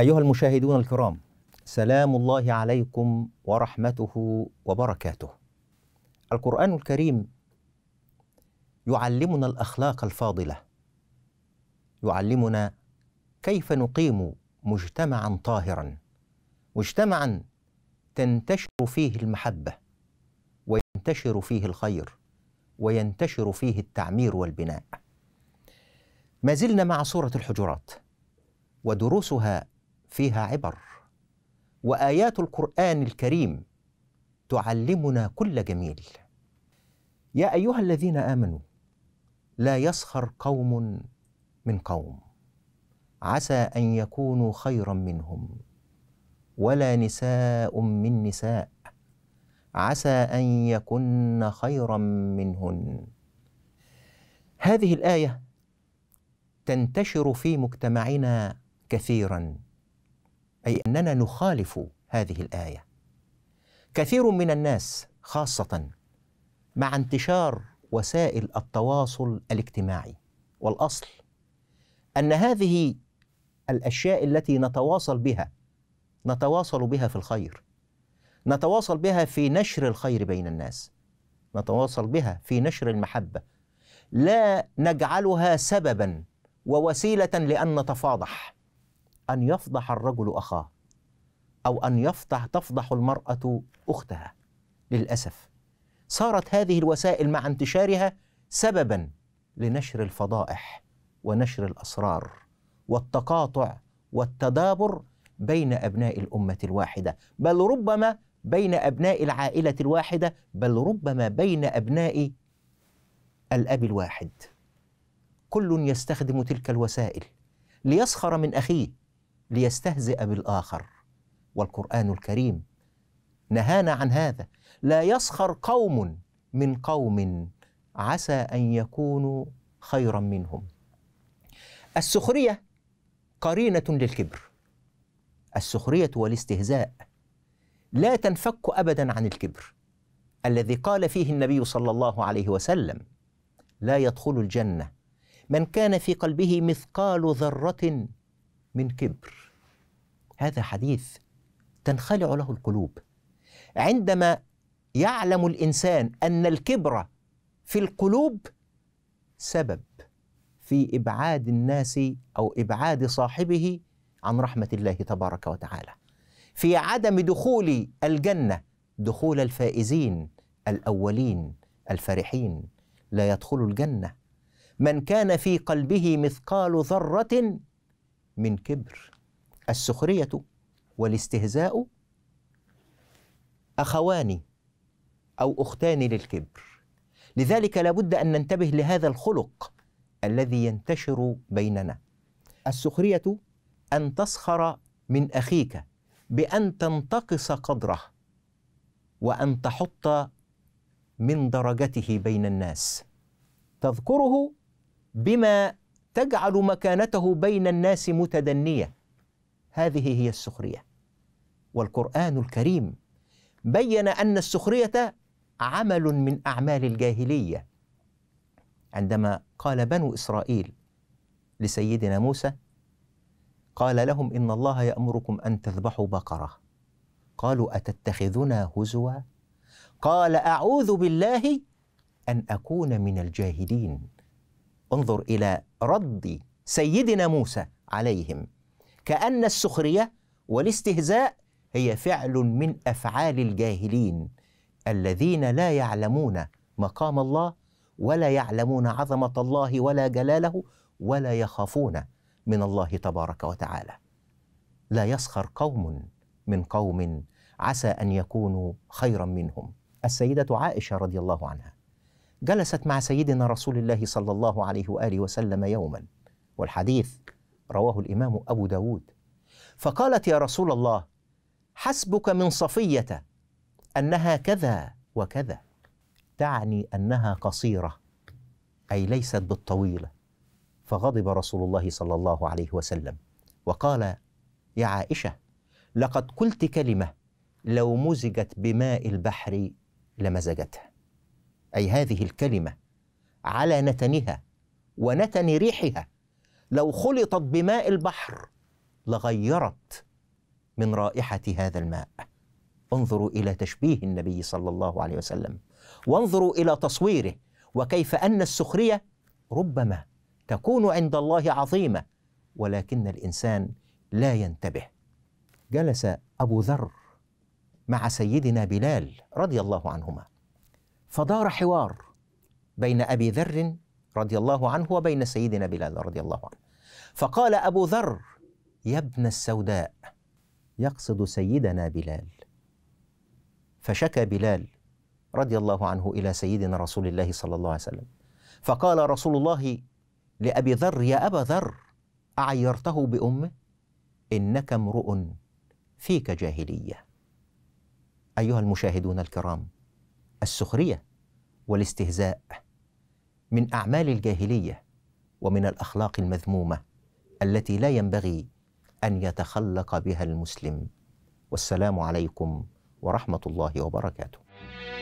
أيها المشاهدون الكرام سلام الله عليكم ورحمته وبركاته القرآن الكريم يعلمنا الأخلاق الفاضلة يعلمنا كيف نقيم مجتمعا طاهرا مجتمعا تنتشر فيه المحبة وينتشر فيه الخير وينتشر فيه التعمير والبناء ما زلنا مع سورة الحجرات ودروسها فيها عبر وايات القران الكريم تعلمنا كل جميل يا ايها الذين امنوا لا يسخر قوم من قوم عسى ان يكونوا خيرا منهم ولا نساء من نساء عسى ان يكن خيرا منهن هذه الايه تنتشر في مجتمعنا كثيرا أي أننا نخالف هذه الآية كثير من الناس خاصة مع انتشار وسائل التواصل الاجتماعي والأصل أن هذه الأشياء التي نتواصل بها نتواصل بها في الخير نتواصل بها في نشر الخير بين الناس نتواصل بها في نشر المحبة لا نجعلها سببا ووسيلة لأن نتفاضح أن يفضح الرجل أخاه أو أن يفضح تفضح المرأة أختها للأسف صارت هذه الوسائل مع انتشارها سببا لنشر الفضائح ونشر الأسرار والتقاطع والتدابر بين أبناء الأمة الواحدة بل ربما بين أبناء العائلة الواحدة بل ربما بين أبناء الأب الواحد كل يستخدم تلك الوسائل ليسخر من أخيه ليستهزئ بالاخر والقران الكريم نهانا عن هذا لا يسخر قوم من قوم عسى ان يكونوا خيرا منهم السخريه قرينه للكبر السخريه والاستهزاء لا تنفك ابدا عن الكبر الذي قال فيه النبي صلى الله عليه وسلم لا يدخل الجنه من كان في قلبه مثقال ذره من كبر هذا حديث تنخلع له القلوب عندما يعلم الانسان ان الكبر في القلوب سبب في ابعاد الناس او ابعاد صاحبه عن رحمه الله تبارك وتعالى في عدم دخول الجنه دخول الفائزين الاولين الفرحين لا يدخل الجنه من كان في قلبه مثقال ذره من كبر السخرية والاستهزاء أخوان أو أختان للكبر لذلك لابد أن ننتبه لهذا الخلق الذي ينتشر بيننا السخرية أن تسخر من أخيك بأن تنتقص قدره وأن تحط من درجته بين الناس تذكره بما تجعل مكانته بين الناس متدنيه هذه هي السخريه والقران الكريم بين ان السخريه عمل من اعمال الجاهليه عندما قال بنو اسرائيل لسيدنا موسى قال لهم ان الله يامركم ان تذبحوا بقره قالوا اتتخذنا هزوا قال اعوذ بالله ان اكون من الجاهلين انظر الى رد سيدنا موسى عليهم كان السخريه والاستهزاء هي فعل من افعال الجاهلين الذين لا يعلمون مقام الله ولا يعلمون عظمه الله ولا جلاله ولا يخافون من الله تبارك وتعالى لا يسخر قوم من قوم عسى ان يكونوا خيرا منهم السيده عائشه رضي الله عنها جلست مع سيدنا رسول الله صلى الله عليه وآله وسلم يوما والحديث رواه الإمام أبو داود فقالت يا رسول الله حسبك من صفية أنها كذا وكذا تعني أنها قصيرة أي ليست بالطويلة فغضب رسول الله صلى الله عليه وسلم وقال يا عائشة لقد قلت كلمة لو مزجت بماء البحر لمزجتها أي هذه الكلمة على نتنها ونتن ريحها لو خلطت بماء البحر لغيرت من رائحة هذا الماء انظروا إلى تشبيه النبي صلى الله عليه وسلم وانظروا إلى تصويره وكيف أن السخرية ربما تكون عند الله عظيمة ولكن الإنسان لا ينتبه جلس أبو ذر مع سيدنا بلال رضي الله عنهما فدار حوار بين أبي ذر رضي الله عنه وبين سيدنا بلال رضي الله عنه فقال أبو ذر يا ابن السوداء يقصد سيدنا بلال فشكى بلال رضي الله عنه إلى سيدنا رسول الله صلى الله عليه وسلم فقال رسول الله لأبي ذر يا أبا ذر أعيرته بأمه إنك امرؤ فيك جاهلية أيها المشاهدون الكرام السخريه والاستهزاء من اعمال الجاهليه ومن الاخلاق المذمومه التي لا ينبغي ان يتخلق بها المسلم والسلام عليكم ورحمه الله وبركاته